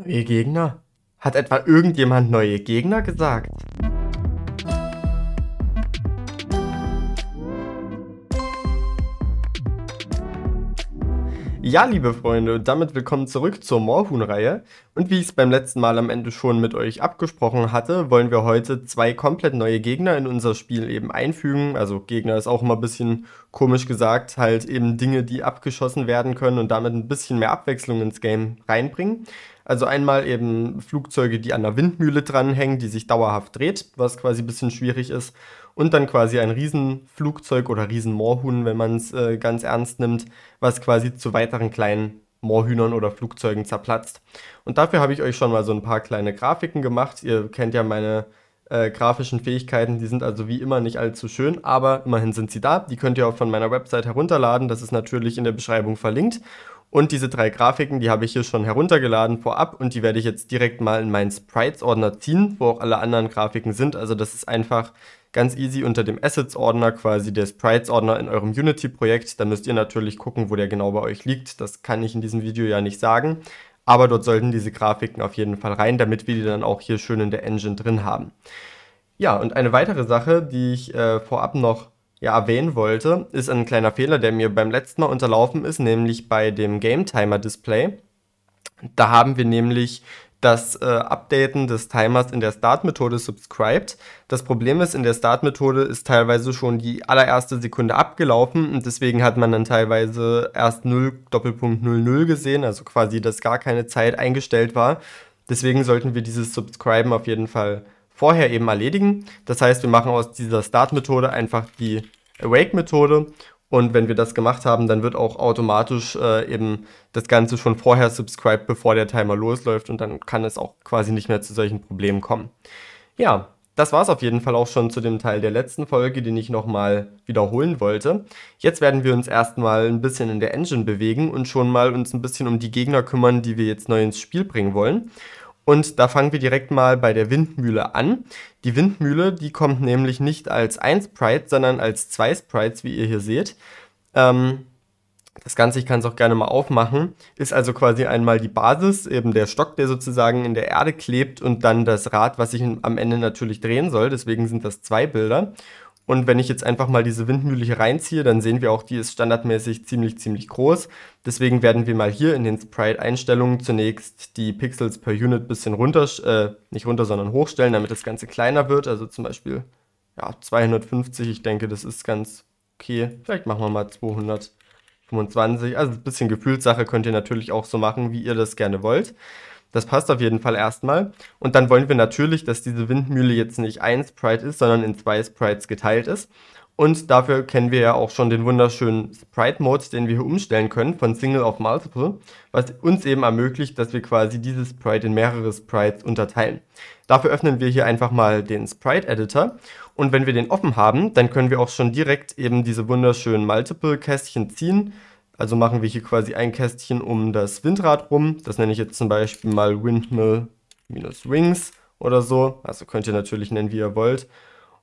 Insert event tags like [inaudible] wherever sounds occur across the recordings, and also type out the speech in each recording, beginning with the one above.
Neue Gegner? Hat etwa irgendjemand neue Gegner gesagt? Ja, liebe Freunde, und damit willkommen zurück zur morhun reihe Und wie ich es beim letzten Mal am Ende schon mit euch abgesprochen hatte, wollen wir heute zwei komplett neue Gegner in unser Spiel eben einfügen. Also Gegner ist auch immer ein bisschen komisch gesagt, halt eben Dinge, die abgeschossen werden können und damit ein bisschen mehr Abwechslung ins Game reinbringen. Also einmal eben Flugzeuge, die an der Windmühle dranhängen, die sich dauerhaft dreht, was quasi ein bisschen schwierig ist. Und dann quasi ein Riesenflugzeug oder Riesenmoorhuhn, wenn man es äh, ganz ernst nimmt, was quasi zu weiteren kleinen Moorhühnern oder Flugzeugen zerplatzt. Und dafür habe ich euch schon mal so ein paar kleine Grafiken gemacht. Ihr kennt ja meine äh, grafischen Fähigkeiten, die sind also wie immer nicht allzu schön, aber immerhin sind sie da. Die könnt ihr auch von meiner Website herunterladen, das ist natürlich in der Beschreibung verlinkt. Und diese drei Grafiken, die habe ich hier schon heruntergeladen vorab und die werde ich jetzt direkt mal in meinen Sprites-Ordner ziehen, wo auch alle anderen Grafiken sind. Also das ist einfach ganz easy unter dem Assets-Ordner quasi der Sprites-Ordner in eurem Unity-Projekt. Da müsst ihr natürlich gucken, wo der genau bei euch liegt. Das kann ich in diesem Video ja nicht sagen. Aber dort sollten diese Grafiken auf jeden Fall rein, damit wir die dann auch hier schön in der Engine drin haben. Ja, und eine weitere Sache, die ich äh, vorab noch ja, erwähnen wollte, ist ein kleiner Fehler, der mir beim letzten Mal unterlaufen ist, nämlich bei dem Game Timer Display. Da haben wir nämlich das äh, Updaten des Timers in der Start-Methode subscribed. Das Problem ist, in der Start-Methode ist teilweise schon die allererste Sekunde abgelaufen und deswegen hat man dann teilweise erst 0.00 gesehen, also quasi, dass gar keine Zeit eingestellt war. Deswegen sollten wir dieses Subscriben auf jeden Fall vorher eben erledigen. Das heißt, wir machen aus dieser Start-Methode einfach die Awake-Methode und wenn wir das gemacht haben, dann wird auch automatisch äh, eben das Ganze schon vorher subscribed, bevor der Timer losläuft und dann kann es auch quasi nicht mehr zu solchen Problemen kommen. Ja, das war es auf jeden Fall auch schon zu dem Teil der letzten Folge, den ich nochmal wiederholen wollte. Jetzt werden wir uns erstmal ein bisschen in der Engine bewegen und schon mal uns ein bisschen um die Gegner kümmern, die wir jetzt neu ins Spiel bringen wollen. Und da fangen wir direkt mal bei der Windmühle an. Die Windmühle, die kommt nämlich nicht als ein Sprite, sondern als zwei Sprites, wie ihr hier seht. Ähm, das Ganze, ich kann es auch gerne mal aufmachen, ist also quasi einmal die Basis, eben der Stock, der sozusagen in der Erde klebt und dann das Rad, was sich am Ende natürlich drehen soll. Deswegen sind das zwei Bilder. Und wenn ich jetzt einfach mal diese Windmühle hier reinziehe, dann sehen wir auch, die ist standardmäßig ziemlich, ziemlich groß. Deswegen werden wir mal hier in den Sprite-Einstellungen zunächst die Pixels per Unit ein bisschen runter, äh, nicht runter, sondern hochstellen, damit das Ganze kleiner wird. Also zum Beispiel, ja, 250, ich denke, das ist ganz okay. Vielleicht machen wir mal 225. Also ein bisschen Gefühlssache könnt ihr natürlich auch so machen, wie ihr das gerne wollt. Das passt auf jeden Fall erstmal. Und dann wollen wir natürlich, dass diese Windmühle jetzt nicht ein Sprite ist, sondern in zwei Sprites geteilt ist. Und dafür kennen wir ja auch schon den wunderschönen Sprite-Mode, den wir hier umstellen können, von Single auf Multiple, was uns eben ermöglicht, dass wir quasi dieses Sprite in mehrere Sprites unterteilen. Dafür öffnen wir hier einfach mal den Sprite-Editor und wenn wir den offen haben, dann können wir auch schon direkt eben diese wunderschönen Multiple-Kästchen ziehen, also machen wir hier quasi ein Kästchen um das Windrad rum. Das nenne ich jetzt zum Beispiel mal Windmill-Wings oder so. Also könnt ihr natürlich nennen, wie ihr wollt.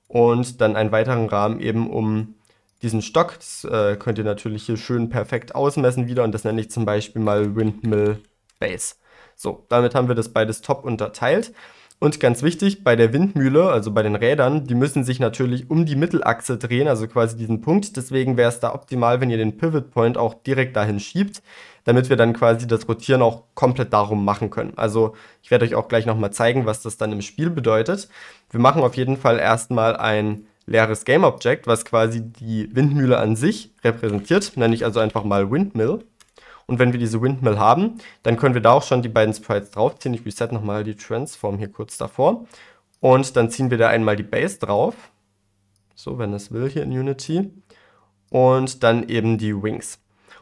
Und dann einen weiteren Rahmen eben um diesen Stock. Das äh, könnt ihr natürlich hier schön perfekt ausmessen wieder. Und das nenne ich zum Beispiel mal Windmill Base. So, damit haben wir das beides top unterteilt. Und ganz wichtig, bei der Windmühle, also bei den Rädern, die müssen sich natürlich um die Mittelachse drehen, also quasi diesen Punkt. Deswegen wäre es da optimal, wenn ihr den Pivot Point auch direkt dahin schiebt, damit wir dann quasi das Rotieren auch komplett darum machen können. Also ich werde euch auch gleich nochmal zeigen, was das dann im Spiel bedeutet. Wir machen auf jeden Fall erstmal ein leeres Game Object, was quasi die Windmühle an sich repräsentiert. Nenne ich also einfach mal Windmill. Und wenn wir diese Windmill haben, dann können wir da auch schon die beiden Sprites draufziehen. Ich reset nochmal die Transform hier kurz davor. Und dann ziehen wir da einmal die Base drauf. So, wenn es will hier in Unity. Und dann eben die Wings.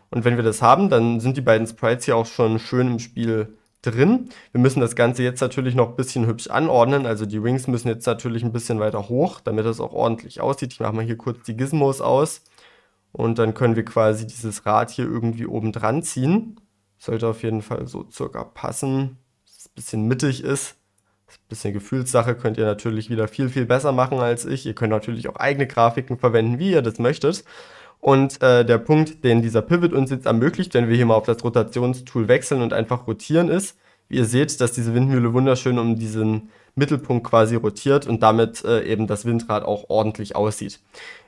Und wenn wir das haben, dann sind die beiden Sprites hier auch schon schön im Spiel drin. Wir müssen das Ganze jetzt natürlich noch ein bisschen hübsch anordnen. Also die Wings müssen jetzt natürlich ein bisschen weiter hoch, damit das auch ordentlich aussieht. Ich mache mal hier kurz die Gizmos aus. Und dann können wir quasi dieses Rad hier irgendwie oben dran ziehen. Sollte auf jeden Fall so circa passen, dass es ein bisschen mittig ist. Das ist ein bisschen Gefühlssache, könnt ihr natürlich wieder viel, viel besser machen als ich. Ihr könnt natürlich auch eigene Grafiken verwenden, wie ihr das möchtet. Und äh, der Punkt, den dieser Pivot uns jetzt ermöglicht, wenn wir hier mal auf das Rotationstool wechseln und einfach rotieren ist, wie ihr seht, dass diese Windmühle wunderschön um diesen Mittelpunkt quasi rotiert und damit äh, eben das Windrad auch ordentlich aussieht.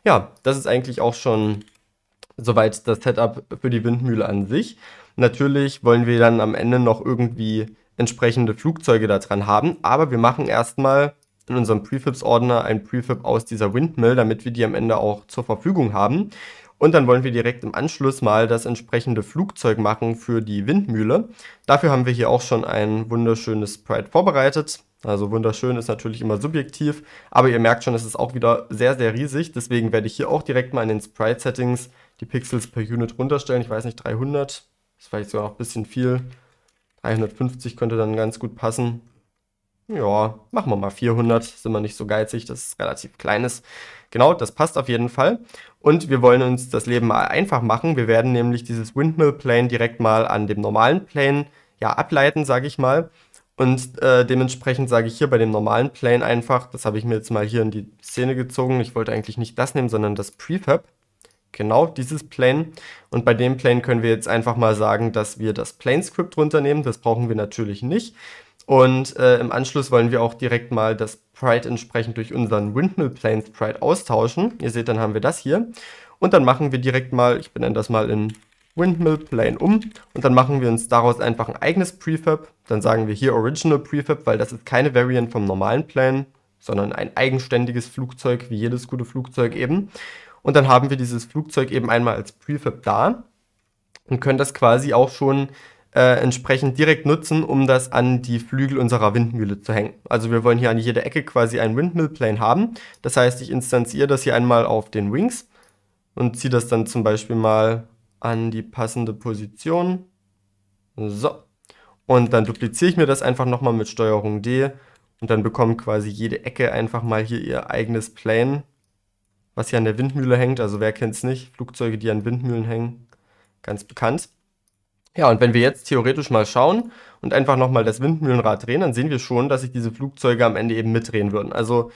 Ja, das ist eigentlich auch schon Soweit das Setup für die Windmühle an sich. Natürlich wollen wir dann am Ende noch irgendwie entsprechende Flugzeuge daran haben, aber wir machen erstmal in unserem Prefibs-Ordner ein Prefib aus dieser Windmill, damit wir die am Ende auch zur Verfügung haben. Und dann wollen wir direkt im Anschluss mal das entsprechende Flugzeug machen für die Windmühle. Dafür haben wir hier auch schon ein wunderschönes Sprite vorbereitet. Also wunderschön ist natürlich immer subjektiv, aber ihr merkt schon, es ist auch wieder sehr, sehr riesig. Deswegen werde ich hier auch direkt mal in den Sprite-Settings die Pixels per Unit runterstellen. Ich weiß nicht, 300 ist vielleicht sogar auch ein bisschen viel. 350 könnte dann ganz gut passen. Ja, machen wir mal 400, sind wir nicht so geizig, das ist relativ kleines. Genau, das passt auf jeden Fall. Und wir wollen uns das Leben mal einfach machen. Wir werden nämlich dieses Windmill Plane direkt mal an dem normalen Plane ja, ableiten, sage ich mal. Und äh, dementsprechend sage ich hier bei dem normalen Plane einfach, das habe ich mir jetzt mal hier in die Szene gezogen, ich wollte eigentlich nicht das nehmen, sondern das Prefab genau dieses Plane. Und bei dem Plane können wir jetzt einfach mal sagen, dass wir das Plane Script runternehmen. Das brauchen wir natürlich nicht. Und äh, im Anschluss wollen wir auch direkt mal das Sprite entsprechend durch unseren Windmill Plane Sprite austauschen. Ihr seht, dann haben wir das hier. Und dann machen wir direkt mal, ich benenne das mal in Windmill Plane um und dann machen wir uns daraus einfach ein eigenes Prefab. Dann sagen wir hier Original Prefab, weil das ist keine Variant vom normalen Plane, sondern ein eigenständiges Flugzeug, wie jedes gute Flugzeug eben. Und dann haben wir dieses Flugzeug eben einmal als Prefab da und können das quasi auch schon äh, entsprechend direkt nutzen, um das an die Flügel unserer Windmühle zu hängen. Also wir wollen hier an jeder Ecke quasi ein Windmill Plane haben. Das heißt, ich instanziere das hier einmal auf den Wings und ziehe das dann zum Beispiel mal an die passende Position. So. Und dann dupliziere ich mir das einfach nochmal mit Steuerung D und dann bekommt quasi jede Ecke einfach mal hier ihr eigenes Plane was hier an der Windmühle hängt. Also wer kennt es nicht? Flugzeuge, die an Windmühlen hängen, ganz bekannt. Ja, und wenn wir jetzt theoretisch mal schauen und einfach nochmal das Windmühlenrad drehen, dann sehen wir schon, dass sich diese Flugzeuge am Ende eben mitdrehen würden. Also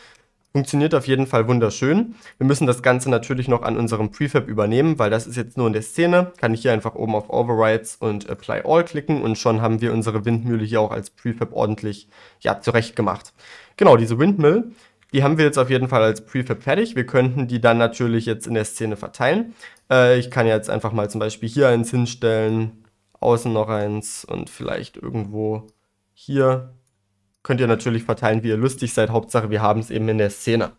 funktioniert auf jeden Fall wunderschön. Wir müssen das Ganze natürlich noch an unserem Prefab übernehmen, weil das ist jetzt nur in der Szene. Kann ich hier einfach oben auf Overrides und Apply All klicken und schon haben wir unsere Windmühle hier auch als Prefab ordentlich ja, zurecht gemacht. Genau, diese Windmill die haben wir jetzt auf jeden Fall als Prefab fertig. Wir könnten die dann natürlich jetzt in der Szene verteilen. Äh, ich kann jetzt einfach mal zum Beispiel hier eins hinstellen, außen noch eins und vielleicht irgendwo hier. Könnt ihr natürlich verteilen, wie ihr lustig seid. Hauptsache, wir haben es eben in der Szene.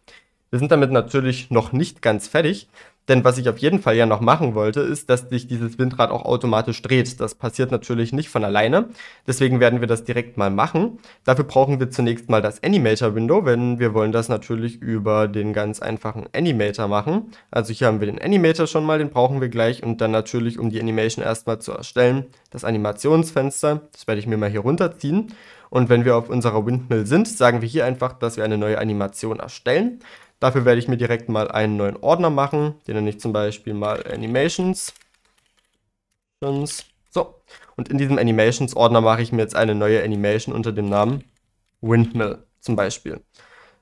Wir sind damit natürlich noch nicht ganz fertig. Denn was ich auf jeden Fall ja noch machen wollte, ist, dass sich dieses Windrad auch automatisch dreht. Das passiert natürlich nicht von alleine. Deswegen werden wir das direkt mal machen. Dafür brauchen wir zunächst mal das Animator-Window, wenn wir wollen das natürlich über den ganz einfachen Animator machen. Also hier haben wir den Animator schon mal, den brauchen wir gleich. Und dann natürlich, um die Animation erstmal zu erstellen, das Animationsfenster. Das werde ich mir mal hier runterziehen. Und wenn wir auf unserer Windmill sind, sagen wir hier einfach, dass wir eine neue Animation erstellen. Dafür werde ich mir direkt mal einen neuen Ordner machen. Den nenne ich zum Beispiel mal Animations. So, und in diesem Animations-Ordner mache ich mir jetzt eine neue Animation unter dem Namen Windmill zum Beispiel.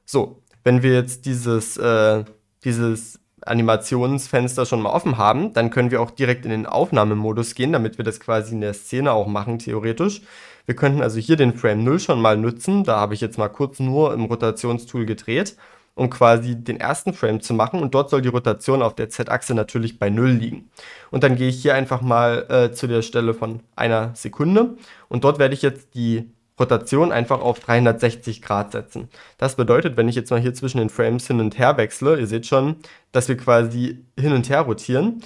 So, wenn wir jetzt dieses, äh, dieses Animationsfenster schon mal offen haben, dann können wir auch direkt in den Aufnahmemodus gehen, damit wir das quasi in der Szene auch machen, theoretisch. Wir könnten also hier den Frame 0 schon mal nutzen. Da habe ich jetzt mal kurz nur im Rotationstool gedreht um quasi den ersten Frame zu machen und dort soll die Rotation auf der Z-Achse natürlich bei 0 liegen. Und dann gehe ich hier einfach mal äh, zu der Stelle von einer Sekunde und dort werde ich jetzt die Rotation einfach auf 360 Grad setzen. Das bedeutet, wenn ich jetzt mal hier zwischen den Frames hin und her wechsle, ihr seht schon, dass wir quasi hin und her rotieren,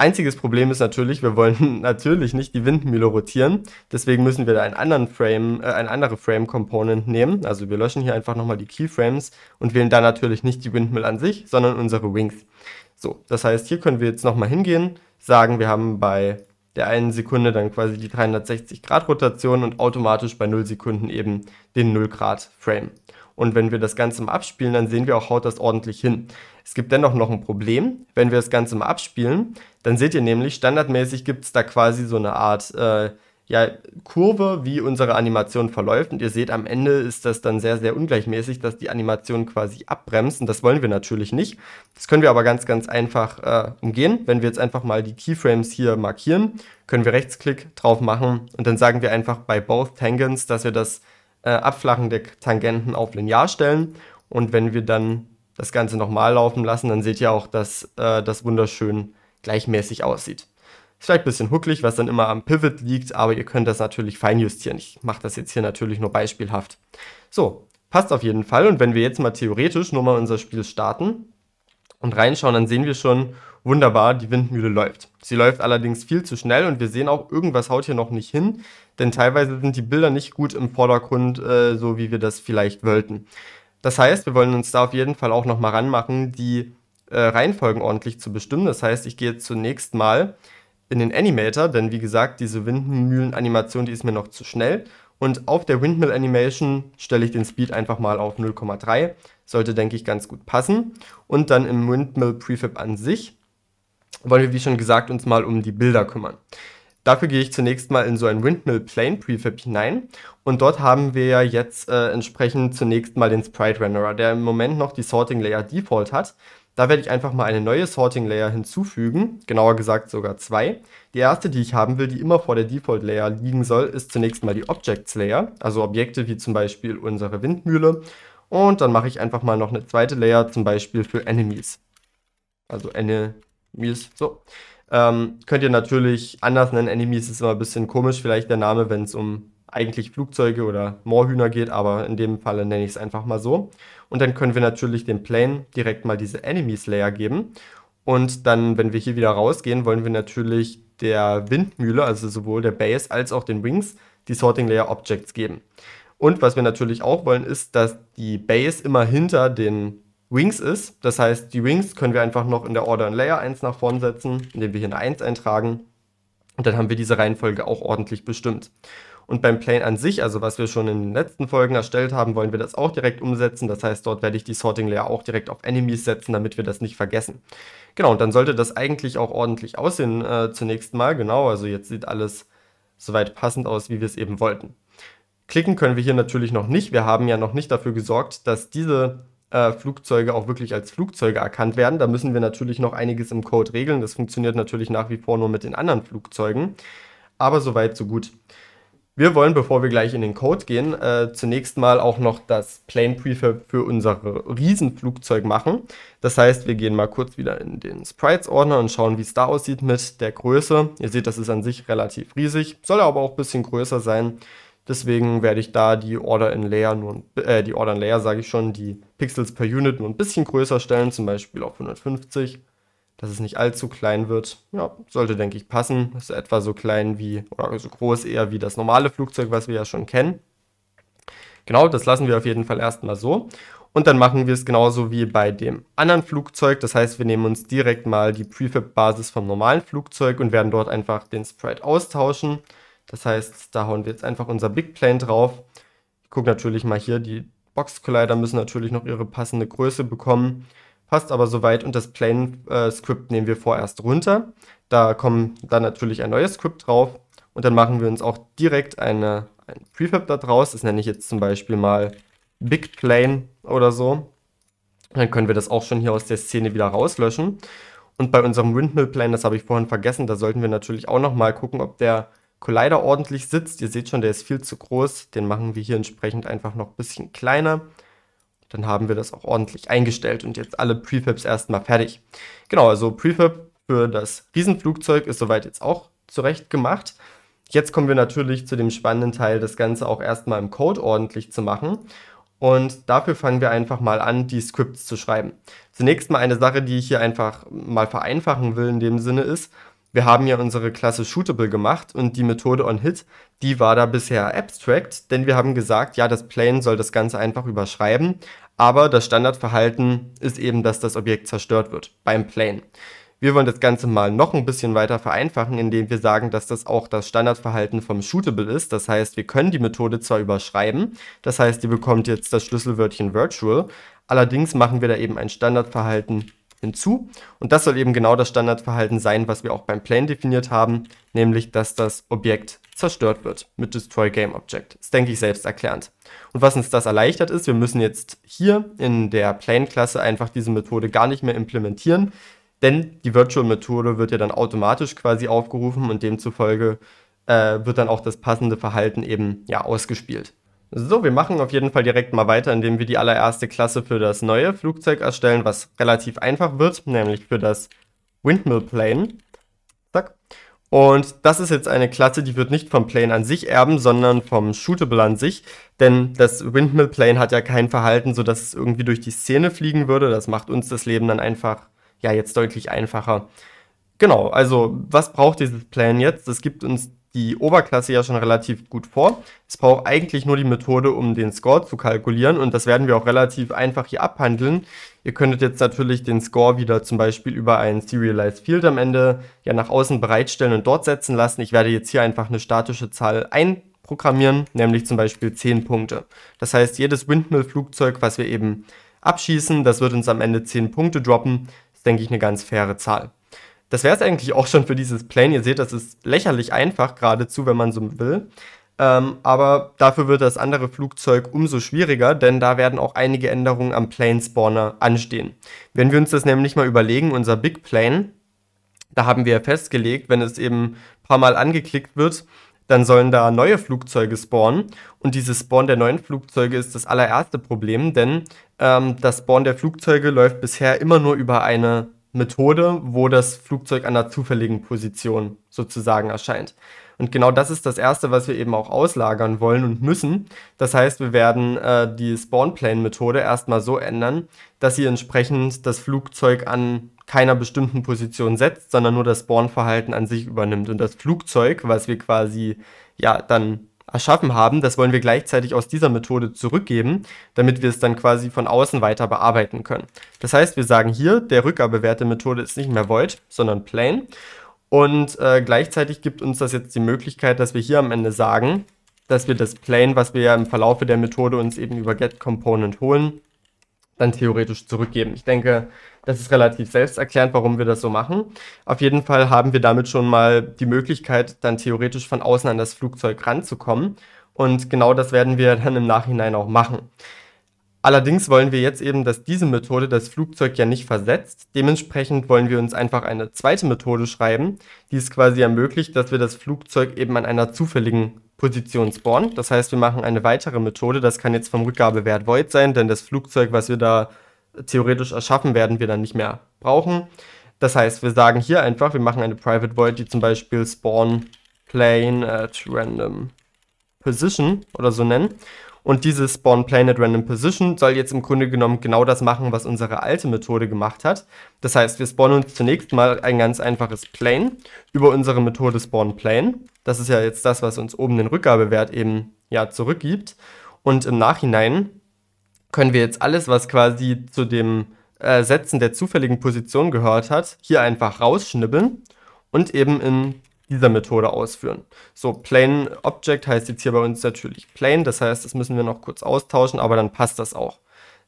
Einziges Problem ist natürlich, wir wollen [laughs] natürlich nicht die Windmühle rotieren. Deswegen müssen wir da einen anderen Frame, äh, eine andere Frame Component nehmen. Also wir löschen hier einfach nochmal die Keyframes und wählen da natürlich nicht die Windmill an sich, sondern unsere Wings. So, das heißt, hier können wir jetzt nochmal hingehen, sagen, wir haben bei der einen Sekunde dann quasi die 360 Grad Rotation und automatisch bei 0 Sekunden eben den 0 Grad Frame. Und wenn wir das Ganze mal abspielen, dann sehen wir auch, haut das ordentlich hin. Es gibt dennoch noch ein Problem. Wenn wir das Ganze mal abspielen, dann seht ihr nämlich, standardmäßig gibt es da quasi so eine Art äh, ja, Kurve, wie unsere Animation verläuft. Und ihr seht, am Ende ist das dann sehr, sehr ungleichmäßig, dass die Animation quasi abbremst. Und das wollen wir natürlich nicht. Das können wir aber ganz, ganz einfach äh, umgehen. Wenn wir jetzt einfach mal die Keyframes hier markieren, können wir Rechtsklick drauf machen und dann sagen wir einfach bei Both Tangents, dass wir das äh, Abflachen der Tangenten auf linear stellen. Und wenn wir dann das Ganze nochmal laufen lassen, dann seht ihr auch, dass äh, das wunderschön gleichmäßig aussieht. Ist vielleicht ein bisschen hucklig, was dann immer am Pivot liegt, aber ihr könnt das natürlich feinjustieren. Ich mache das jetzt hier natürlich nur beispielhaft. So, passt auf jeden Fall. Und wenn wir jetzt mal theoretisch nur mal unser Spiel starten und reinschauen, dann sehen wir schon, wunderbar, die Windmühle läuft. Sie läuft allerdings viel zu schnell und wir sehen auch, irgendwas haut hier noch nicht hin, denn teilweise sind die Bilder nicht gut im Vordergrund, äh, so wie wir das vielleicht wollten. Das heißt, wir wollen uns da auf jeden Fall auch nochmal ranmachen, die äh, Reihenfolgen ordentlich zu bestimmen. Das heißt, ich gehe zunächst mal in den Animator, denn wie gesagt, diese Windmühlen-Animation, die ist mir noch zu schnell. Und auf der Windmill Animation stelle ich den Speed einfach mal auf 0,3. Sollte, denke ich, ganz gut passen. Und dann im Windmill Prefab an sich wollen wir, wie schon gesagt, uns mal um die Bilder kümmern. Dafür gehe ich zunächst mal in so ein Windmill Plane Prefab hinein und dort haben wir jetzt äh, entsprechend zunächst mal den Sprite Renderer, der im Moment noch die Sorting Layer Default hat. Da werde ich einfach mal eine neue Sorting Layer hinzufügen, genauer gesagt sogar zwei. Die erste, die ich haben will, die immer vor der Default Layer liegen soll, ist zunächst mal die Objects Layer, also Objekte wie zum Beispiel unsere Windmühle. Und dann mache ich einfach mal noch eine zweite Layer, zum Beispiel für Enemies. Also Enemies, so. Ähm, könnt ihr natürlich anders nennen. Enemies ist immer ein bisschen komisch, vielleicht der Name, wenn es um eigentlich Flugzeuge oder Moorhühner geht, aber in dem Fall nenne ich es einfach mal so. Und dann können wir natürlich dem Plane direkt mal diese Enemies Layer geben. Und dann, wenn wir hier wieder rausgehen, wollen wir natürlich der Windmühle, also sowohl der Base als auch den Wings, die Sorting Layer Objects geben. Und was wir natürlich auch wollen, ist, dass die Base immer hinter den Wings ist. Das heißt, die Wings können wir einfach noch in der Order in Layer 1 nach vorn setzen, indem wir hier eine 1 eintragen. Und dann haben wir diese Reihenfolge auch ordentlich bestimmt. Und beim Plane an sich, also was wir schon in den letzten Folgen erstellt haben, wollen wir das auch direkt umsetzen. Das heißt, dort werde ich die Sorting Layer auch direkt auf Enemies setzen, damit wir das nicht vergessen. Genau, und dann sollte das eigentlich auch ordentlich aussehen äh, zunächst mal. Genau, also jetzt sieht alles soweit passend aus, wie wir es eben wollten. Klicken können wir hier natürlich noch nicht. Wir haben ja noch nicht dafür gesorgt, dass diese äh, Flugzeuge auch wirklich als Flugzeuge erkannt werden. Da müssen wir natürlich noch einiges im Code regeln. Das funktioniert natürlich nach wie vor nur mit den anderen Flugzeugen. Aber soweit, so gut. Wir wollen, bevor wir gleich in den Code gehen, äh, zunächst mal auch noch das Plane Prefab für unser Riesenflugzeug machen. Das heißt, wir gehen mal kurz wieder in den Sprites-Ordner und schauen, wie es da aussieht mit der Größe. Ihr seht, das ist an sich relativ riesig, soll aber auch ein bisschen größer sein. Deswegen werde ich da die Order in Layer nur, äh, die Order in Layer sage ich schon, die Pixels per Unit nur ein bisschen größer stellen, zum Beispiel auf 150, dass es nicht allzu klein wird. Ja, sollte denke ich passen. Ist etwa so klein wie oder so groß eher wie das normale Flugzeug, was wir ja schon kennen. Genau, das lassen wir auf jeden Fall erstmal so. Und dann machen wir es genauso wie bei dem anderen Flugzeug. Das heißt, wir nehmen uns direkt mal die Prefab-Basis vom normalen Flugzeug und werden dort einfach den Sprite austauschen. Das heißt, da hauen wir jetzt einfach unser Big Plane drauf. Ich gucke natürlich mal hier, die Box Collider müssen natürlich noch ihre passende Größe bekommen. Passt aber soweit und das Plane äh, Script nehmen wir vorerst runter. Da kommt dann natürlich ein neues Script drauf und dann machen wir uns auch direkt eine, ein Prefab da draus. Das nenne ich jetzt zum Beispiel mal Big Plane oder so. Dann können wir das auch schon hier aus der Szene wieder rauslöschen. Und bei unserem Windmill Plane, das habe ich vorhin vergessen, da sollten wir natürlich auch nochmal gucken, ob der Collider ordentlich sitzt. Ihr seht schon, der ist viel zu groß. Den machen wir hier entsprechend einfach noch ein bisschen kleiner. Dann haben wir das auch ordentlich eingestellt und jetzt alle Prefabs erstmal fertig. Genau, also Prefab für das Riesenflugzeug ist soweit jetzt auch zurecht gemacht. Jetzt kommen wir natürlich zu dem spannenden Teil, das Ganze auch erstmal im Code ordentlich zu machen. Und dafür fangen wir einfach mal an, die Scripts zu schreiben. Zunächst mal eine Sache, die ich hier einfach mal vereinfachen will in dem Sinne ist, wir haben ja unsere Klasse Shootable gemacht und die Methode onHit, die war da bisher abstract, denn wir haben gesagt, ja, das Plane soll das Ganze einfach überschreiben, aber das Standardverhalten ist eben, dass das Objekt zerstört wird beim Plane. Wir wollen das Ganze mal noch ein bisschen weiter vereinfachen, indem wir sagen, dass das auch das Standardverhalten vom Shootable ist. Das heißt, wir können die Methode zwar überschreiben, das heißt, ihr bekommt jetzt das Schlüsselwörtchen Virtual, allerdings machen wir da eben ein Standardverhalten hinzu. Und das soll eben genau das Standardverhalten sein, was wir auch beim Plane definiert haben, nämlich dass das Objekt zerstört wird mit Destroy Game Object. Das denke ich selbst erklärend. Und was uns das erleichtert ist, wir müssen jetzt hier in der Plane-Klasse einfach diese Methode gar nicht mehr implementieren, denn die Virtual-Methode wird ja dann automatisch quasi aufgerufen und demzufolge äh, wird dann auch das passende Verhalten eben ja ausgespielt. So, wir machen auf jeden Fall direkt mal weiter, indem wir die allererste Klasse für das neue Flugzeug erstellen, was relativ einfach wird, nämlich für das Windmill Plane. Zack. Und das ist jetzt eine Klasse, die wird nicht vom Plane an sich erben, sondern vom Shootable an sich. Denn das Windmill Plane hat ja kein Verhalten, sodass es irgendwie durch die Szene fliegen würde. Das macht uns das Leben dann einfach, ja, jetzt deutlich einfacher. Genau, also was braucht dieses Plane jetzt? Das gibt uns die Oberklasse ja schon relativ gut vor. Es braucht eigentlich nur die Methode, um den Score zu kalkulieren und das werden wir auch relativ einfach hier abhandeln. Ihr könntet jetzt natürlich den Score wieder zum Beispiel über ein Serialized Field am Ende ja nach außen bereitstellen und dort setzen lassen. Ich werde jetzt hier einfach eine statische Zahl einprogrammieren, nämlich zum Beispiel 10 Punkte. Das heißt, jedes Windmill-Flugzeug, was wir eben abschießen, das wird uns am Ende 10 Punkte droppen. Das ist, denke ich, eine ganz faire Zahl. Das wäre es eigentlich auch schon für dieses Plane. Ihr seht, das ist lächerlich einfach geradezu, wenn man so will. Ähm, aber dafür wird das andere Flugzeug umso schwieriger, denn da werden auch einige Änderungen am Plane Spawner anstehen. Wenn wir uns das nämlich mal überlegen, unser Big Plane, da haben wir festgelegt, wenn es eben ein paar Mal angeklickt wird, dann sollen da neue Flugzeuge spawnen. Und dieses Spawn der neuen Flugzeuge ist das allererste Problem, denn ähm, das Spawn der Flugzeuge läuft bisher immer nur über eine Methode, wo das Flugzeug an einer zufälligen Position sozusagen erscheint. Und genau das ist das Erste, was wir eben auch auslagern wollen und müssen. Das heißt, wir werden äh, die plane methode erstmal so ändern, dass sie entsprechend das Flugzeug an keiner bestimmten Position setzt, sondern nur das Spawn-Verhalten an sich übernimmt. Und das Flugzeug, was wir quasi ja dann erschaffen haben, das wollen wir gleichzeitig aus dieser Methode zurückgeben, damit wir es dann quasi von außen weiter bearbeiten können. Das heißt, wir sagen hier, der Rückgabewert der Methode ist nicht mehr void, sondern plain. Und äh, gleichzeitig gibt uns das jetzt die Möglichkeit, dass wir hier am Ende sagen, dass wir das Plane, was wir ja im Verlaufe der Methode uns eben über getComponent holen, dann theoretisch zurückgeben. Ich denke, das ist relativ selbsterklärend, warum wir das so machen. Auf jeden Fall haben wir damit schon mal die Möglichkeit, dann theoretisch von außen an das Flugzeug ranzukommen. Und genau das werden wir dann im Nachhinein auch machen. Allerdings wollen wir jetzt eben, dass diese Methode das Flugzeug ja nicht versetzt. Dementsprechend wollen wir uns einfach eine zweite Methode schreiben, die es quasi ermöglicht, dass wir das Flugzeug eben an einer zufälligen Position spawnen. Das heißt, wir machen eine weitere Methode. Das kann jetzt vom Rückgabewert Void sein, denn das Flugzeug, was wir da theoretisch erschaffen werden wir dann nicht mehr brauchen. Das heißt, wir sagen hier einfach, wir machen eine Private Void, die zum Beispiel spawn plane at random position oder so nennen. Und dieses spawn plane at random position soll jetzt im Grunde genommen genau das machen, was unsere alte Methode gemacht hat. Das heißt, wir spawnen uns zunächst mal ein ganz einfaches Plane über unsere Methode spawn plane. Das ist ja jetzt das, was uns oben den Rückgabewert eben ja zurückgibt. Und im Nachhinein können wir jetzt alles, was quasi zu dem äh, Setzen der zufälligen Position gehört hat, hier einfach rausschnibbeln und eben in dieser Methode ausführen. So, plain object heißt jetzt hier bei uns natürlich plain, das heißt, das müssen wir noch kurz austauschen, aber dann passt das auch.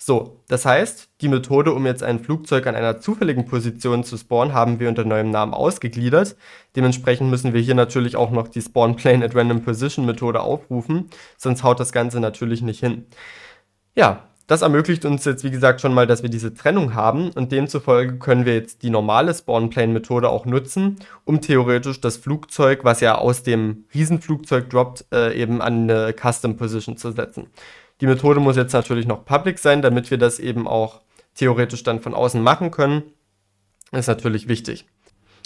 So, das heißt, die Methode, um jetzt ein Flugzeug an einer zufälligen Position zu spawnen, haben wir unter neuem Namen ausgegliedert. Dementsprechend müssen wir hier natürlich auch noch die Spawn Plane at Random Position Methode aufrufen, sonst haut das Ganze natürlich nicht hin. Ja, das ermöglicht uns jetzt, wie gesagt, schon mal, dass wir diese Trennung haben und demzufolge können wir jetzt die normale Spawnplane-Methode auch nutzen, um theoretisch das Flugzeug, was ja aus dem Riesenflugzeug droppt, äh, eben an eine Custom Position zu setzen. Die Methode muss jetzt natürlich noch public sein, damit wir das eben auch theoretisch dann von außen machen können. Das ist natürlich wichtig.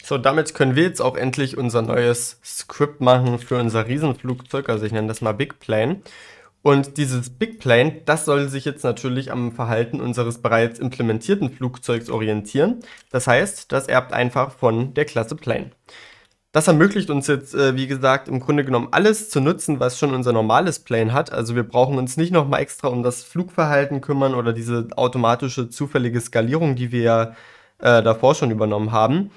So, damit können wir jetzt auch endlich unser neues Script machen für unser Riesenflugzeug, also ich nenne das mal Big Plane. Und dieses Big Plane, das soll sich jetzt natürlich am Verhalten unseres bereits implementierten Flugzeugs orientieren. Das heißt, das erbt einfach von der Klasse Plane. Das ermöglicht uns jetzt, äh, wie gesagt, im Grunde genommen alles zu nutzen, was schon unser normales Plane hat. Also wir brauchen uns nicht nochmal extra um das Flugverhalten kümmern oder diese automatische zufällige Skalierung, die wir ja äh, davor schon übernommen haben.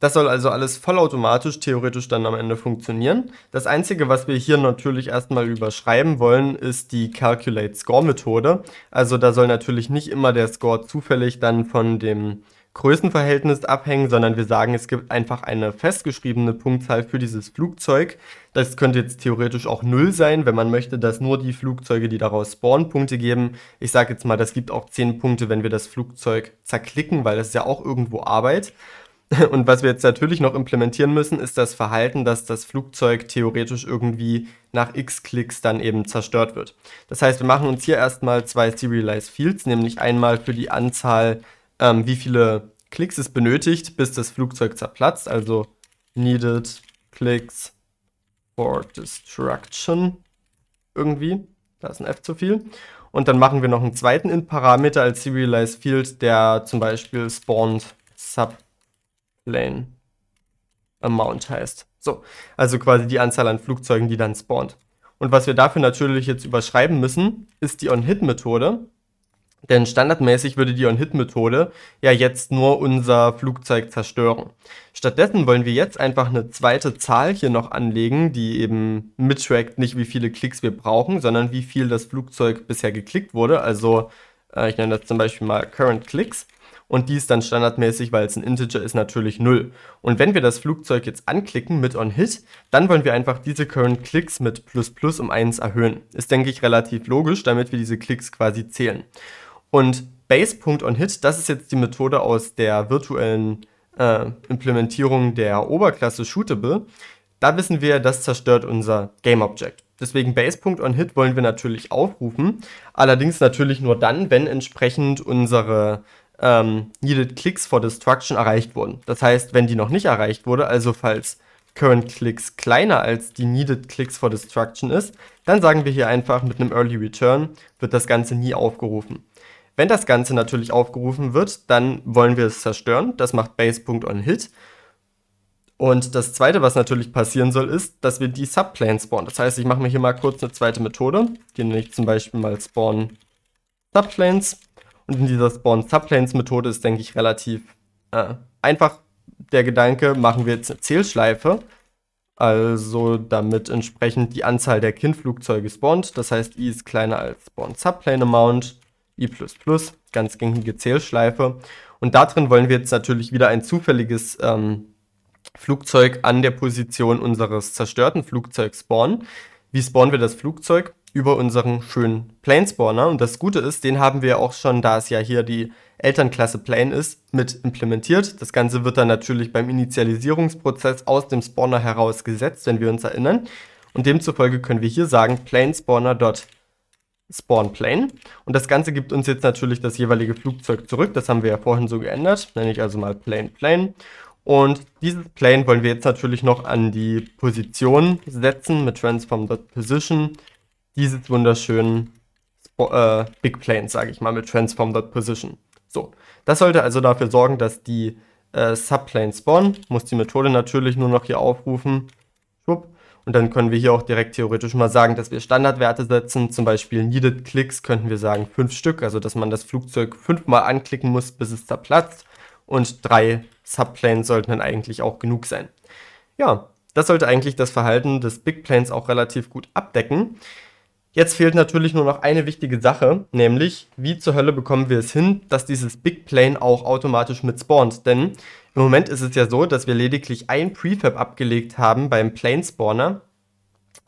Das soll also alles vollautomatisch theoretisch dann am Ende funktionieren. Das Einzige, was wir hier natürlich erstmal überschreiben wollen, ist die Calculate Score Methode. Also da soll natürlich nicht immer der Score zufällig dann von dem Größenverhältnis abhängen, sondern wir sagen, es gibt einfach eine festgeschriebene Punktzahl für dieses Flugzeug. Das könnte jetzt theoretisch auch null sein, wenn man möchte, dass nur die Flugzeuge, die daraus spawnen, Punkte geben. Ich sage jetzt mal, das gibt auch 10 Punkte, wenn wir das Flugzeug zerklicken, weil das ist ja auch irgendwo Arbeit. [laughs] Und was wir jetzt natürlich noch implementieren müssen, ist das Verhalten, dass das Flugzeug theoretisch irgendwie nach x Klicks dann eben zerstört wird. Das heißt, wir machen uns hier erstmal zwei Serialize Fields, nämlich einmal für die Anzahl, ähm, wie viele Klicks es benötigt, bis das Flugzeug zerplatzt, also needed Klicks for destruction irgendwie. Da ist ein F zu viel. Und dann machen wir noch einen zweiten Int-Parameter als Serialize Field, der zum Beispiel spawned Sub Lane Amount heißt. So, also quasi die Anzahl an Flugzeugen, die dann spawnt. Und was wir dafür natürlich jetzt überschreiben müssen, ist die On-Hit-Methode. Denn standardmäßig würde die On-Hit-Methode ja jetzt nur unser Flugzeug zerstören. Stattdessen wollen wir jetzt einfach eine zweite Zahl hier noch anlegen, die eben mittrackt nicht, wie viele Klicks wir brauchen, sondern wie viel das Flugzeug bisher geklickt wurde. Also äh, ich nenne das zum Beispiel mal Current Clicks und die ist dann standardmäßig, weil es ein Integer ist, natürlich 0. Und wenn wir das Flugzeug jetzt anklicken mit onHit, dann wollen wir einfach diese Current Clicks mit plus plus um 1 erhöhen. Ist, denke ich, relativ logisch, damit wir diese Klicks quasi zählen. Und Base.onHit, das ist jetzt die Methode aus der virtuellen äh, Implementierung der Oberklasse Shootable. Da wissen wir, das zerstört unser GameObject. Deswegen Base.onHit wollen wir natürlich aufrufen, allerdings natürlich nur dann, wenn entsprechend unsere ähm, Needed Clicks for Destruction erreicht wurden. Das heißt, wenn die noch nicht erreicht wurde, also falls Current Clicks kleiner als die Needed Clicks for Destruction ist, dann sagen wir hier einfach mit einem Early Return wird das Ganze nie aufgerufen. Wenn das Ganze natürlich aufgerufen wird, dann wollen wir es zerstören. Das macht Base.onHit. Und das zweite, was natürlich passieren soll, ist, dass wir die Subplane spawnen. Das heißt, ich mache mir hier mal kurz eine zweite Methode. Die nenne ich zum Beispiel mal Spawn Subplanes. Und in dieser Spawn-Subplanes-Methode ist, denke ich, relativ äh, einfach der Gedanke, machen wir jetzt eine Zählschleife, also damit entsprechend die Anzahl der Kindflugzeuge spawnt. Das heißt, i ist kleiner als Spawn Subplane Amount, i++, ganz gängige Zählschleife. Und da drin wollen wir jetzt natürlich wieder ein zufälliges ähm, Flugzeug an der Position unseres zerstörten Flugzeugs spawnen. Wie spawnen wir das Flugzeug? über unseren schönen Planespawner. Und das Gute ist, den haben wir auch schon, da es ja hier die Elternklasse Plane ist, mit implementiert. Das Ganze wird dann natürlich beim Initialisierungsprozess aus dem Spawner heraus gesetzt, wenn wir uns erinnern. Und demzufolge können wir hier sagen planespawner.spawnplane. Und das Ganze gibt uns jetzt natürlich das jeweilige Flugzeug zurück. Das haben wir ja vorhin so geändert. Nenne ich also mal plane plane. Und dieses Plane wollen wir jetzt natürlich noch an die Position setzen mit transform.position dieses wunderschönen Spo äh, Big Planes, sage ich mal, mit Transform.Position. So, das sollte also dafür sorgen, dass die äh, Subplane spawnen. Muss die Methode natürlich nur noch hier aufrufen. Schwupp. Und dann können wir hier auch direkt theoretisch mal sagen, dass wir Standardwerte setzen. Zum Beispiel Needed Clicks könnten wir sagen fünf Stück, also dass man das Flugzeug fünfmal anklicken muss, bis es zerplatzt. Und drei Subplanes sollten dann eigentlich auch genug sein. Ja, das sollte eigentlich das Verhalten des Big Planes auch relativ gut abdecken. Jetzt fehlt natürlich nur noch eine wichtige Sache, nämlich wie zur Hölle bekommen wir es hin, dass dieses Big Plane auch automatisch mit spawnt. Denn im Moment ist es ja so, dass wir lediglich ein Prefab abgelegt haben beim Plane Spawner,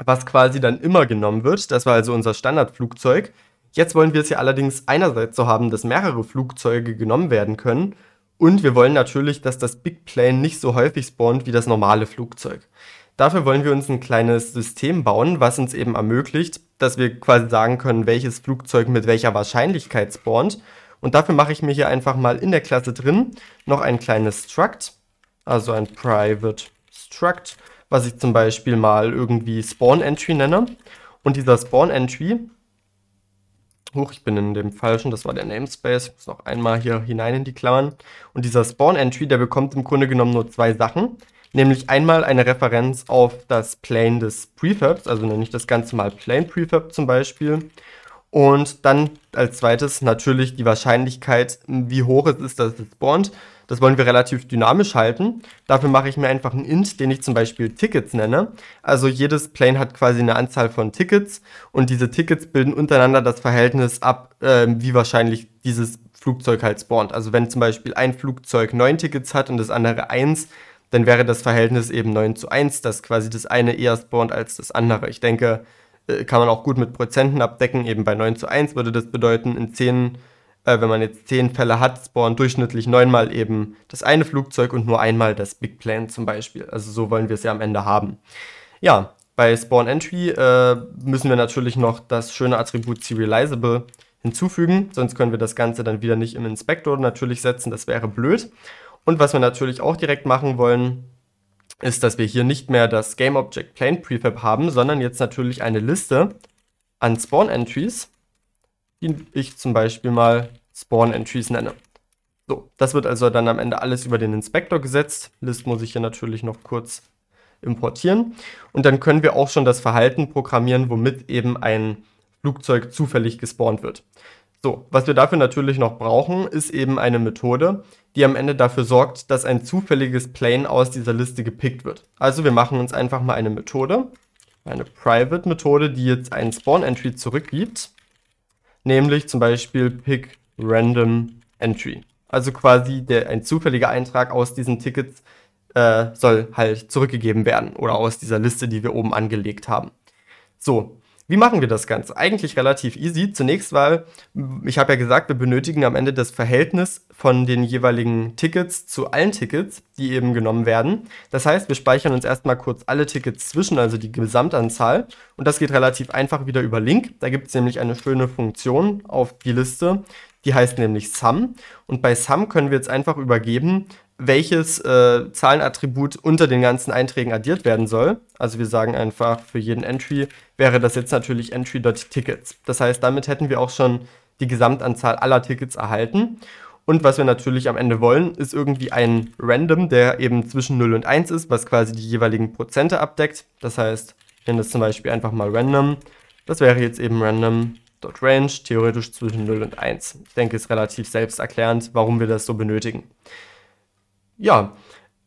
was quasi dann immer genommen wird. Das war also unser Standardflugzeug. Jetzt wollen wir es ja allerdings einerseits so haben, dass mehrere Flugzeuge genommen werden können. Und wir wollen natürlich, dass das Big Plane nicht so häufig spawnt wie das normale Flugzeug. Dafür wollen wir uns ein kleines System bauen, was uns eben ermöglicht, dass wir quasi sagen können, welches Flugzeug mit welcher Wahrscheinlichkeit spawnt. Und dafür mache ich mir hier einfach mal in der Klasse drin noch ein kleines Struct, also ein Private Struct, was ich zum Beispiel mal irgendwie Spawn Entry nenne. Und dieser Spawn Entry, hoch, ich bin in dem falschen, das war der Namespace, muss noch einmal hier hinein in die Klammern. Und dieser Spawn Entry, der bekommt im Grunde genommen nur zwei Sachen nämlich einmal eine Referenz auf das Plane des Prefabs, also nenne ich das Ganze mal Plane Prefab zum Beispiel. Und dann als zweites natürlich die Wahrscheinlichkeit, wie hoch es ist, dass es spawnt. Das wollen wir relativ dynamisch halten. Dafür mache ich mir einfach einen Int, den ich zum Beispiel Tickets nenne. Also jedes Plane hat quasi eine Anzahl von Tickets und diese Tickets bilden untereinander das Verhältnis ab, äh, wie wahrscheinlich dieses Flugzeug halt spawnt. Also wenn zum Beispiel ein Flugzeug neun Tickets hat und das andere eins, dann wäre das Verhältnis eben 9 zu 1, dass quasi das eine eher spawnt als das andere. Ich denke, äh, kann man auch gut mit Prozenten abdecken. Eben bei 9 zu 1 würde das bedeuten, in 10, äh, wenn man jetzt 10 Fälle hat, spawnen durchschnittlich neunmal eben das eine Flugzeug und nur einmal das Big Plan zum Beispiel. Also so wollen wir es ja am Ende haben. Ja, bei Spawn Entry äh, müssen wir natürlich noch das schöne Attribut Serializable hinzufügen, sonst können wir das Ganze dann wieder nicht im Inspektor natürlich setzen, das wäre blöd. Und was wir natürlich auch direkt machen wollen, ist, dass wir hier nicht mehr das GameObject Plane Prefab haben, sondern jetzt natürlich eine Liste an Spawn Entries, die ich zum Beispiel mal Spawn Entries nenne. So, das wird also dann am Ende alles über den Inspektor gesetzt. List muss ich hier natürlich noch kurz importieren. Und dann können wir auch schon das Verhalten programmieren, womit eben ein Flugzeug zufällig gespawnt wird. So, was wir dafür natürlich noch brauchen, ist eben eine Methode, die am Ende dafür sorgt, dass ein zufälliges Plane aus dieser Liste gepickt wird. Also wir machen uns einfach mal eine Methode, eine Private-Methode, die jetzt einen Spawn-Entry zurückgibt, nämlich zum Beispiel pick random entry. Also quasi der, ein zufälliger Eintrag aus diesen Tickets äh, soll halt zurückgegeben werden oder aus dieser Liste, die wir oben angelegt haben. So, wie machen wir das Ganze? Eigentlich relativ easy. Zunächst mal, ich habe ja gesagt, wir benötigen am Ende das Verhältnis von den jeweiligen Tickets zu allen Tickets, die eben genommen werden. Das heißt, wir speichern uns erstmal kurz alle Tickets zwischen, also die Gesamtanzahl. Und das geht relativ einfach wieder über Link. Da gibt es nämlich eine schöne Funktion auf die Liste, die heißt nämlich Sum. Und bei Sum können wir jetzt einfach übergeben, welches äh, Zahlenattribut unter den ganzen Einträgen addiert werden soll. Also wir sagen einfach, für jeden Entry wäre das jetzt natürlich Entry.Tickets. Das heißt, damit hätten wir auch schon die Gesamtanzahl aller Tickets erhalten. Und was wir natürlich am Ende wollen, ist irgendwie ein Random, der eben zwischen 0 und 1 ist, was quasi die jeweiligen Prozente abdeckt. Das heißt, wenn das zum Beispiel einfach mal random, das wäre jetzt eben random.range, theoretisch zwischen 0 und 1. Ich denke, ist relativ selbsterklärend, warum wir das so benötigen ja,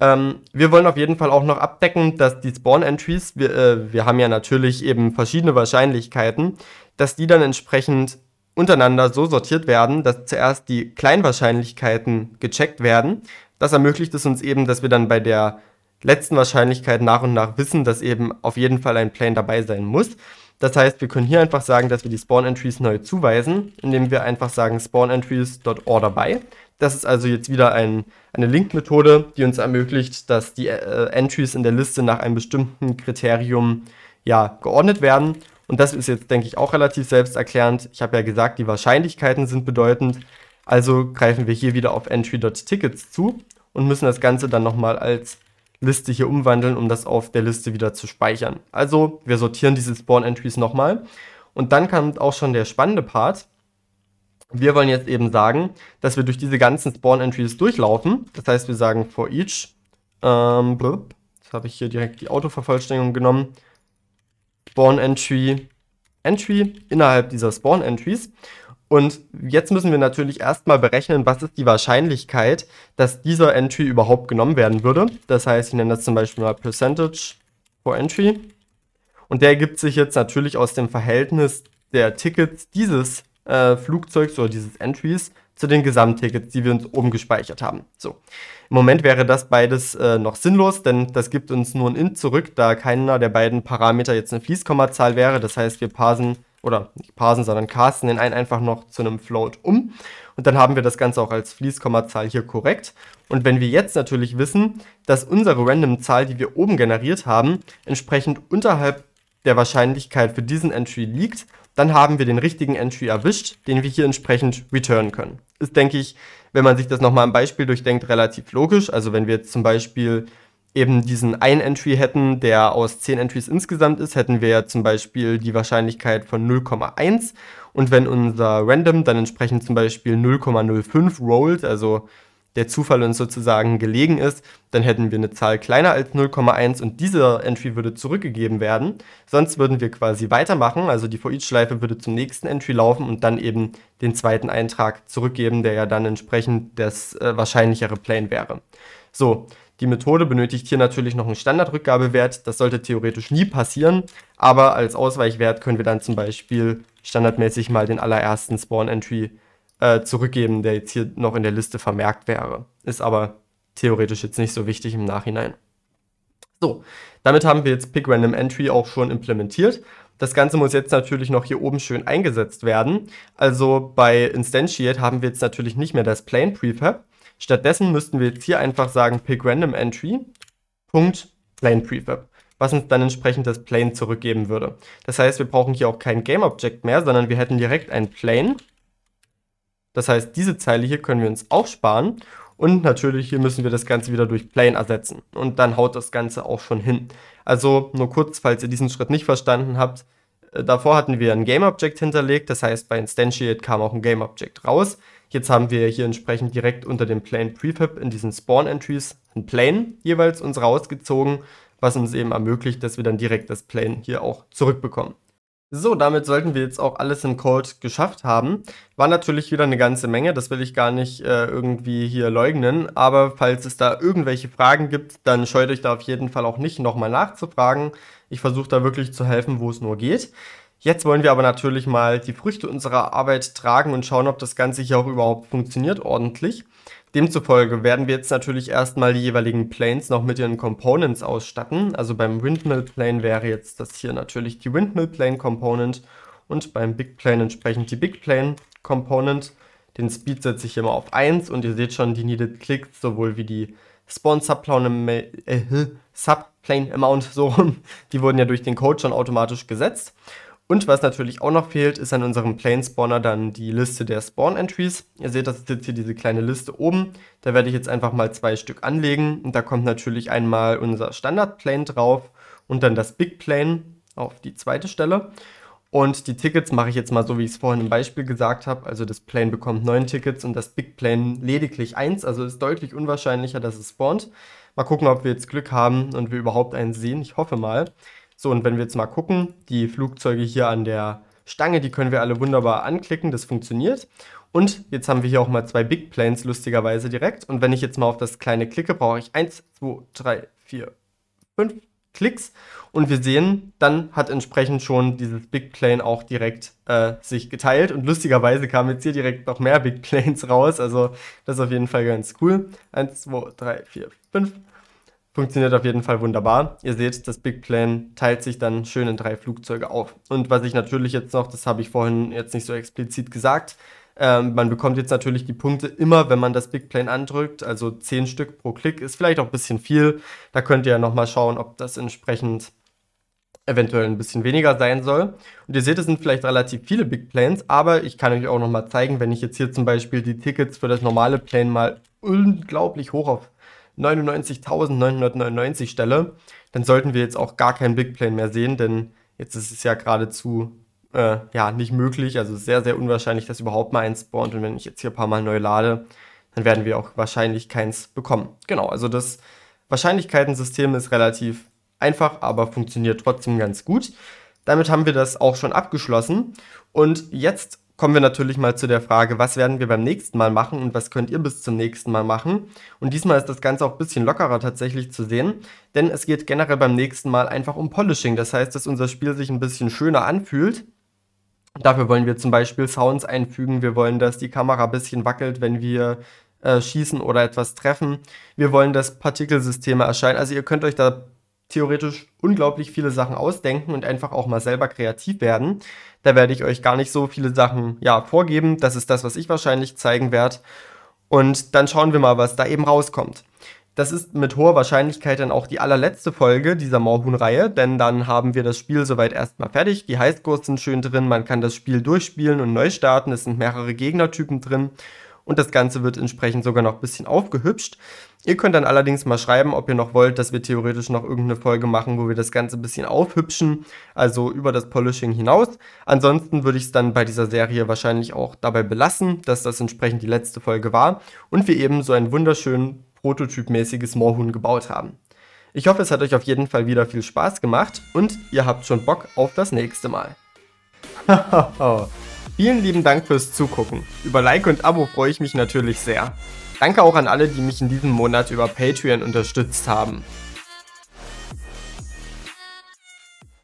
ähm, wir wollen auf jeden Fall auch noch abdecken, dass die Spawn-Entries, wir, äh, wir haben ja natürlich eben verschiedene Wahrscheinlichkeiten, dass die dann entsprechend untereinander so sortiert werden, dass zuerst die Kleinwahrscheinlichkeiten gecheckt werden. Das ermöglicht es uns eben, dass wir dann bei der letzten Wahrscheinlichkeit nach und nach wissen, dass eben auf jeden Fall ein Plane dabei sein muss. Das heißt, wir können hier einfach sagen, dass wir die Spawn-Entries neu zuweisen, indem wir einfach sagen spawn-entries.order by. Das ist also jetzt wieder ein, eine Link-Methode, die uns ermöglicht, dass die äh, Entries in der Liste nach einem bestimmten Kriterium ja, geordnet werden. Und das ist jetzt, denke ich, auch relativ selbsterklärend. Ich habe ja gesagt, die Wahrscheinlichkeiten sind bedeutend. Also greifen wir hier wieder auf entry.tickets zu und müssen das Ganze dann nochmal als Liste hier umwandeln, um das auf der Liste wieder zu speichern. Also wir sortieren diese Spawn-Entries nochmal. Und dann kommt auch schon der spannende Part, wir wollen jetzt eben sagen, dass wir durch diese ganzen Spawn-Entries durchlaufen. Das heißt, wir sagen for each. Ähm, jetzt habe ich hier direkt die Autovervollständigung genommen. Spawn-Entry, Entry innerhalb dieser Spawn-Entries. Und jetzt müssen wir natürlich erstmal berechnen, was ist die Wahrscheinlichkeit, dass dieser Entry überhaupt genommen werden würde. Das heißt, ich nenne das zum Beispiel mal Percentage for Entry. Und der ergibt sich jetzt natürlich aus dem Verhältnis der Tickets dieses äh, Flugzeugs oder dieses Entries zu den Gesamttickets, die wir uns oben gespeichert haben. So. Im Moment wäre das beides äh, noch sinnlos, denn das gibt uns nur ein int zurück, da keiner der beiden Parameter jetzt eine Fließkommazahl wäre. Das heißt, wir parsen, oder nicht parsen, sondern casten den einen einfach noch zu einem Float um. Und dann haben wir das Ganze auch als Fließkommazahl hier korrekt. Und wenn wir jetzt natürlich wissen, dass unsere Random-Zahl, die wir oben generiert haben, entsprechend unterhalb der Wahrscheinlichkeit für diesen Entry liegt dann haben wir den richtigen Entry erwischt, den wir hier entsprechend returnen können. Ist, denke ich, wenn man sich das nochmal im Beispiel durchdenkt, relativ logisch. Also wenn wir jetzt zum Beispiel eben diesen einen Entry hätten, der aus 10 Entries insgesamt ist, hätten wir ja zum Beispiel die Wahrscheinlichkeit von 0,1. Und wenn unser Random dann entsprechend zum Beispiel 0,05 rollt, also der Zufall uns sozusagen gelegen ist, dann hätten wir eine Zahl kleiner als 0,1 und dieser Entry würde zurückgegeben werden. Sonst würden wir quasi weitermachen, also die For Each-Schleife würde zum nächsten Entry laufen und dann eben den zweiten Eintrag zurückgeben, der ja dann entsprechend das äh, wahrscheinlichere Plane wäre. So, die Methode benötigt hier natürlich noch einen Standardrückgabewert. Das sollte theoretisch nie passieren, aber als Ausweichwert können wir dann zum Beispiel standardmäßig mal den allerersten Spawn-Entry äh, zurückgeben, der jetzt hier noch in der Liste vermerkt wäre. Ist aber theoretisch jetzt nicht so wichtig im Nachhinein. So, damit haben wir jetzt Pick Random Entry auch schon implementiert. Das Ganze muss jetzt natürlich noch hier oben schön eingesetzt werden. Also bei Instantiate haben wir jetzt natürlich nicht mehr das Plain Prefab. Stattdessen müssten wir jetzt hier einfach sagen Pick Random Entry. Punkt Plain Prefab was uns dann entsprechend das Plane zurückgeben würde. Das heißt, wir brauchen hier auch kein Game Object mehr, sondern wir hätten direkt ein Plane das heißt, diese Zeile hier können wir uns auch sparen. Und natürlich hier müssen wir das Ganze wieder durch plain ersetzen. Und dann haut das Ganze auch schon hin. Also nur kurz, falls ihr diesen Schritt nicht verstanden habt. Äh, davor hatten wir ein GameObject hinterlegt, das heißt bei Instantiate kam auch ein GameObject raus. Jetzt haben wir hier entsprechend direkt unter dem Plain Prefab in diesen Spawn Entries ein Plane jeweils uns rausgezogen, was uns eben ermöglicht, dass wir dann direkt das Plane hier auch zurückbekommen. So, damit sollten wir jetzt auch alles im Code geschafft haben. War natürlich wieder eine ganze Menge, das will ich gar nicht äh, irgendwie hier leugnen, aber falls es da irgendwelche Fragen gibt, dann scheut euch da auf jeden Fall auch nicht nochmal nachzufragen. Ich versuche da wirklich zu helfen, wo es nur geht. Jetzt wollen wir aber natürlich mal die Früchte unserer Arbeit tragen und schauen, ob das Ganze hier auch überhaupt funktioniert ordentlich. Demzufolge werden wir jetzt natürlich erstmal die jeweiligen Planes noch mit ihren Components ausstatten. Also beim Windmill Plane wäre jetzt das hier natürlich die Windmill Plane Component und beim Big Plane entsprechend die Big Plane Component. Den Speed setze ich immer auf 1 und ihr seht schon, die Needed Clicks sowohl wie die Spawn Subplane, äh, Subplane Amount, so die wurden ja durch den Code schon automatisch gesetzt. Und was natürlich auch noch fehlt, ist an unserem Plane Spawner dann die Liste der Spawn Entries. Ihr seht, das ist jetzt hier diese kleine Liste oben. Da werde ich jetzt einfach mal zwei Stück anlegen. Und da kommt natürlich einmal unser Standard Plane drauf und dann das Big Plane auf die zweite Stelle. Und die Tickets mache ich jetzt mal so, wie ich es vorhin im Beispiel gesagt habe. Also das Plane bekommt neun Tickets und das Big Plane lediglich eins. Also ist deutlich unwahrscheinlicher, dass es spawnt. Mal gucken, ob wir jetzt Glück haben und wir überhaupt einen sehen. Ich hoffe mal. So, und wenn wir jetzt mal gucken, die Flugzeuge hier an der Stange, die können wir alle wunderbar anklicken, das funktioniert. Und jetzt haben wir hier auch mal zwei Big Planes, lustigerweise direkt. Und wenn ich jetzt mal auf das kleine klicke, brauche ich 1, 2, 3, 4, 5 Klicks. Und wir sehen, dann hat entsprechend schon dieses Big Plane auch direkt äh, sich geteilt. Und lustigerweise kamen jetzt hier direkt noch mehr Big Planes raus. Also das ist auf jeden Fall ganz cool. 1, 2, 3, 4, 5. Funktioniert auf jeden Fall wunderbar. Ihr seht, das Big Plan teilt sich dann schön in drei Flugzeuge auf. Und was ich natürlich jetzt noch, das habe ich vorhin jetzt nicht so explizit gesagt, ähm, man bekommt jetzt natürlich die Punkte immer, wenn man das Big Plane andrückt, also zehn Stück pro Klick ist vielleicht auch ein bisschen viel. Da könnt ihr ja nochmal schauen, ob das entsprechend eventuell ein bisschen weniger sein soll. Und ihr seht, es sind vielleicht relativ viele Big Planes, aber ich kann euch auch nochmal zeigen, wenn ich jetzt hier zum Beispiel die Tickets für das normale Plane mal unglaublich hoch auf 99.999 stelle, dann sollten wir jetzt auch gar keinen Big Plane mehr sehen, denn jetzt ist es ja geradezu äh, ja, nicht möglich, also sehr, sehr unwahrscheinlich, dass überhaupt mal eins spawnt und wenn ich jetzt hier ein paar Mal neu lade, dann werden wir auch wahrscheinlich keins bekommen. Genau, also das Wahrscheinlichkeitensystem ist relativ einfach, aber funktioniert trotzdem ganz gut. Damit haben wir das auch schon abgeschlossen und jetzt kommen wir natürlich mal zu der Frage, was werden wir beim nächsten Mal machen und was könnt ihr bis zum nächsten Mal machen. Und diesmal ist das Ganze auch ein bisschen lockerer tatsächlich zu sehen, denn es geht generell beim nächsten Mal einfach um Polishing. Das heißt, dass unser Spiel sich ein bisschen schöner anfühlt. Dafür wollen wir zum Beispiel Sounds einfügen. Wir wollen, dass die Kamera ein bisschen wackelt, wenn wir äh, schießen oder etwas treffen. Wir wollen, dass Partikelsysteme erscheinen. Also ihr könnt euch da theoretisch unglaublich viele Sachen ausdenken und einfach auch mal selber kreativ werden. Da werde ich euch gar nicht so viele Sachen ja, vorgeben. Das ist das, was ich wahrscheinlich zeigen werde. Und dann schauen wir mal, was da eben rauskommt. Das ist mit hoher Wahrscheinlichkeit dann auch die allerletzte Folge dieser Morhun-Reihe, denn dann haben wir das Spiel soweit erstmal fertig. Die Highscores sind schön drin, man kann das Spiel durchspielen und neu starten. Es sind mehrere Gegnertypen drin und das Ganze wird entsprechend sogar noch ein bisschen aufgehübscht. Ihr könnt dann allerdings mal schreiben, ob ihr noch wollt, dass wir theoretisch noch irgendeine Folge machen, wo wir das Ganze ein bisschen aufhübschen, also über das Polishing hinaus. Ansonsten würde ich es dann bei dieser Serie wahrscheinlich auch dabei belassen, dass das entsprechend die letzte Folge war und wir eben so ein wunderschön prototypmäßiges Moorhuhn gebaut haben. Ich hoffe, es hat euch auf jeden Fall wieder viel Spaß gemacht und ihr habt schon Bock auf das nächste Mal. [laughs] Vielen lieben Dank fürs Zugucken. Über Like und Abo freue ich mich natürlich sehr. Danke auch an alle, die mich in diesem Monat über Patreon unterstützt haben.